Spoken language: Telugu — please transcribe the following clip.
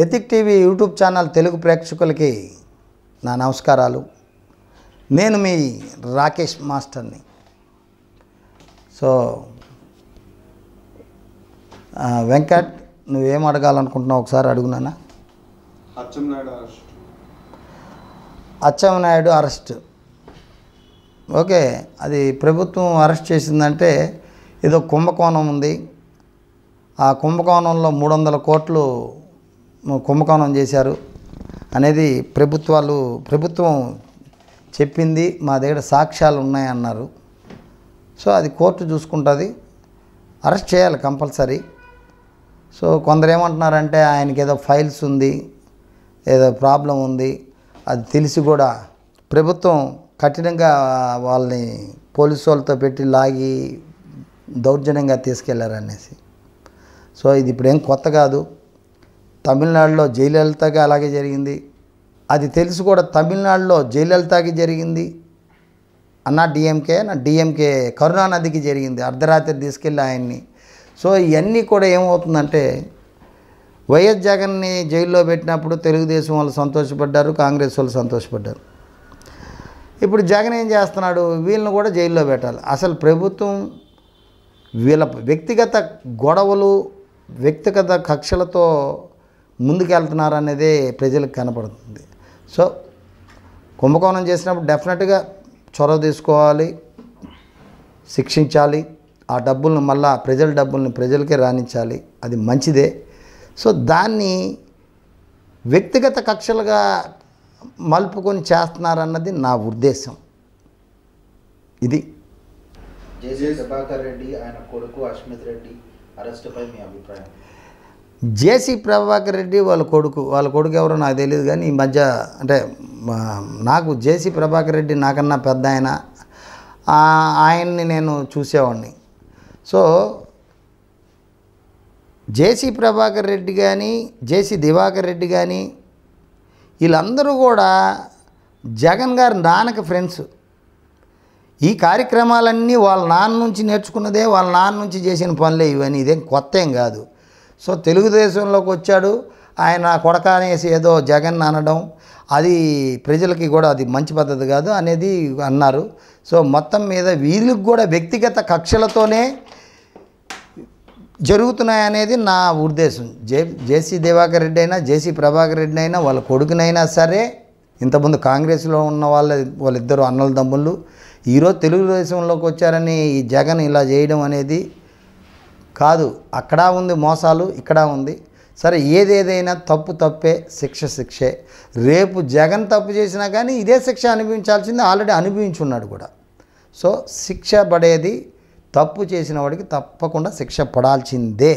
ఎతిక్ టీవీ యూట్యూబ్ ఛానల్ తెలుగు ప్రేక్షకులకి నా నమస్కారాలు నేను మీ రాకేష్ మాస్టర్ని సో వెంకట్ నువ్వేం అడగాలనుకుంటున్నావు ఒకసారి అడుగునానా అచ్చెంనాయుడు అరెస్ట్ ఓకే అది ప్రభుత్వం అరెస్ట్ చేసిందంటే ఏదో కుంభకోణం ఉంది ఆ కుంభకోణంలో మూడు వందల కోట్లు కుంభకోణం చేశారు అనేది ప్రభుత్వాలు ప్రభుత్వం చెప్పింది మా దగ్గర సాక్ష్యాలు ఉన్నాయన్నారు సో అది కోర్టు చూసుకుంటుంది అరెస్ట్ చేయాలి కంపల్సరీ సో కొందరు ఏమంటున్నారంటే ఆయనకి ఏదో ఫైల్స్ ఉంది ఏదో ప్రాబ్లం ఉంది అది తెలిసి కూడా ప్రభుత్వం కఠినంగా వాళ్ళని పోలీసు వాళ్ళతో పెట్టి లాగి దౌర్జన్యంగా తీసుకెళ్లారనేసి సో ఇది ఇప్పుడు ఏం కొత్త కాదు తమిళనాడులో జయలలితకి అలాగే జరిగింది అది తెలుసు కూడా తమిళనాడులో జయలలితకి జరిగింది అన్నా డిఎంకే నా డిఎంకే కరుణానదికి జరిగింది అర్ధరాత్రి తీసుకెళ్ళి ఆయన్ని సో ఇవన్నీ కూడా ఏమవుతుందంటే వైఎస్ జగన్ని జైల్లో పెట్టినప్పుడు తెలుగుదేశం వాళ్ళు సంతోషపడ్డారు కాంగ్రెస్ వాళ్ళు సంతోషపడ్డారు ఇప్పుడు జగన్ ఏం చేస్తున్నాడు వీళ్ళని కూడా జైల్లో పెట్టాలి అసలు ప్రభుత్వం వీళ్ళ వ్యక్తిగత గొడవలు వ్యక్తిగత కక్షలతో ముందుకెళ్తున్నారు అనేది ప్రజలకు కనపడుతుంది సో కుంభకోణం చేసినప్పుడు డెఫినెట్గా చొరవ తీసుకోవాలి శిక్షించాలి ఆ డబ్బులను మళ్ళా ప్రజల డబ్బుల్ని ప్రజలకే రాణించాలి అది మంచిదే సో దాన్ని వ్యక్తిగత కక్షలుగా మలుపుకొని చేస్తున్నారన్నది నా ఉద్దేశం ఇది జేజే ప్రభాకర్ రెడ్డి ఆయన కొడుకు అస్మిత్ రెడ్డి అరెస్టుపై మీ అభిప్రాయం జేసీ ప్రభాకర్ రెడ్డి వాళ్ళ కొడుకు వాళ్ళ కొడుకు ఎవరో నాకు తెలియదు కానీ ఈ మధ్య అంటే నాకు జేసీ ప్రభాకర్ రెడ్డి నాకన్నా పెద్ద ఆయన ఆయన్ని నేను చూసేవాడిని సో జేసీ ప్రభాకర్ రెడ్డి కానీ జేసీ దివాకర్ రెడ్డి కానీ వీళ్ళందరూ కూడా జగన్ గారి నాన్నకి ఫ్రెండ్స్ ఈ కార్యక్రమాలన్నీ వాళ్ళ నాన్న నుంచి నేర్చుకున్నదే వాళ్ళ నాన్న నుంచి చేసిన పనులే ఇవన్నీ ఇదేం కొత్త ఏం కాదు సో తెలుగుదేశంలోకి వచ్చాడు ఆయన కొడక అనేసి ఏదో జగన్ అనడం అది ప్రజలకి కూడా అది మంచి పద్ధతి కాదు అనేది అన్నారు సో మొత్తం మీద వీళ్ళకి కూడా వ్యక్తిగత కక్షలతోనే జరుగుతున్నాయనేది నా ఉద్దేశం జే జేసీ దివాకర్ రెడ్డి అయినా జేసీ ప్రభాకర్ రెడ్డి అయినా వాళ్ళ కొడుకునైనా సరే ఇంతకుముందు కాంగ్రెస్లో ఉన్న వాళ్ళ వాళ్ళిద్దరు అన్నల తమ్ముళ్ళు ఈరోజు తెలుగుదేశంలోకి వచ్చారని ఈ జగన్ ఇలా చేయడం అనేది కాదు అక్కడ ఉంది మోసాలు ఇక్కడ ఉంది సరే ఏదేదైనా తప్పు తప్పే శిక్ష శిక్షే రేపు జగన్ తప్పు చేసినా కానీ ఇదే శిక్ష అనుభవించాల్సింది ఆల్రెడీ అనుభవించున్నాడు కూడా సో శిక్ష పడేది తప్పు చేసిన వాడికి తప్పకుండా శిక్ష పడాల్సిందే